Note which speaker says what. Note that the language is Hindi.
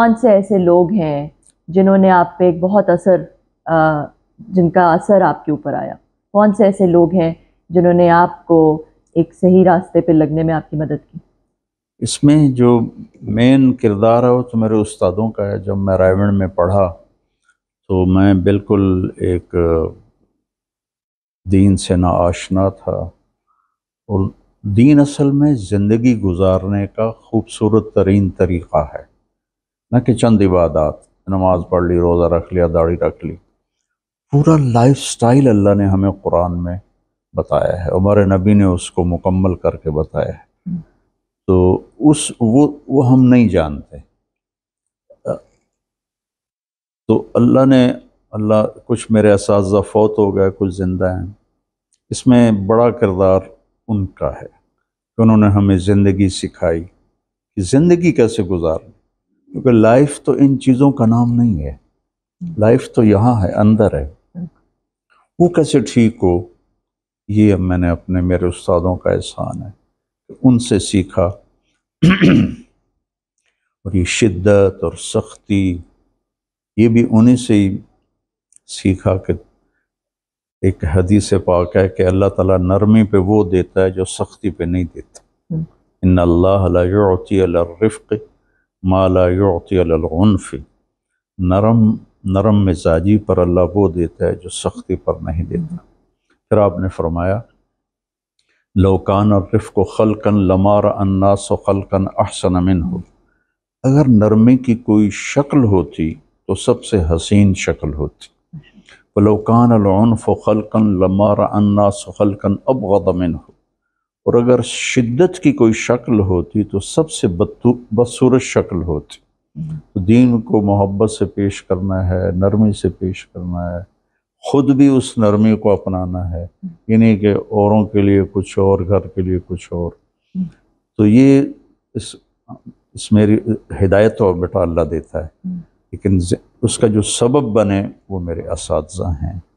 Speaker 1: कौन से ऐसे लोग हैं जिन्होंने आप पे एक बहुत असर आ, जिनका असर आपके ऊपर आया कौन से ऐसे लोग हैं जिन्होंने आपको एक सही रास्ते पे लगने में आपकी मदद की इसमें जो मेन किरदार है वो तो मेरे उस्तादों का है जब मैं रायण में पढ़ा तो मैं बिल्कुल एक दीन से ना आशना था और दीन असल में ज़िंदगी गुजारने का खूबसूरत तरीन तरीक़ा है न कि चंद इबादत नमाज पढ़ ली रोज़ा रख लिया दाढ़ी रख ली पूरा लाइफ स्टाइल अल्लाह ने हमें कुरान में बताया है हमारे नबी ने उसको मुकम्मल करके बताया है हम्म। तो उस वो वो हम नहीं जानते तो अल्लाह ने अल्लाह कुछ मेरे इस फौत हो गए कुछ ज़िंदा हैं इसमें बड़ा किरदार उनका है कि उन्होंने हमें ज़िंदगी सिखाई कि ज़िंदगी कैसे गुजारनी क्योंकि लाइफ तो इन चीज़ों का नाम नहीं है लाइफ तो यहाँ है अंदर है वो कैसे ठीक हो ये अब मैंने अपने मेरे उस्तादों का एहसान है उनसे सीखा और ये शिद्दत और सख्ती ये भी उन्हीं से ही सीखा कि एक हदीस पाक है कि अल्लाह ताला नरमी पे वो देता है जो सख्ती पे नहीं देता इन अल्लाह रफ़ माला नरम नरम मिजाजी पर अल्लाह वो देता है जो सख्ती पर नहीं देता फिर आपने फरमाया लोकान और रिफ़ को खलकन लमार अन्नास खलकन अहसन अमिन हो अगर नरमे की कोई शक्ल होती तो सबसे हसीन शक्ल होती वलौकान खलकन लमार अन्नास खलकन अब गदमिन हो और अगर शिद्दत की कोई शक्ल होती तो सबसे बदसूरत शक्ल होती तो दीन को मोहब्बत से पेश करना है नरमी से पेश करना है ख़ुद भी उस नरमी को अपनाना है इन्हीं के औरों के लिए कुछ और घर के लिए कुछ और तो ये इस इस मेरी हिदायत और बेटा अल्लाह देता है लेकिन उसका जो सबब बने वो मेरे इस हैं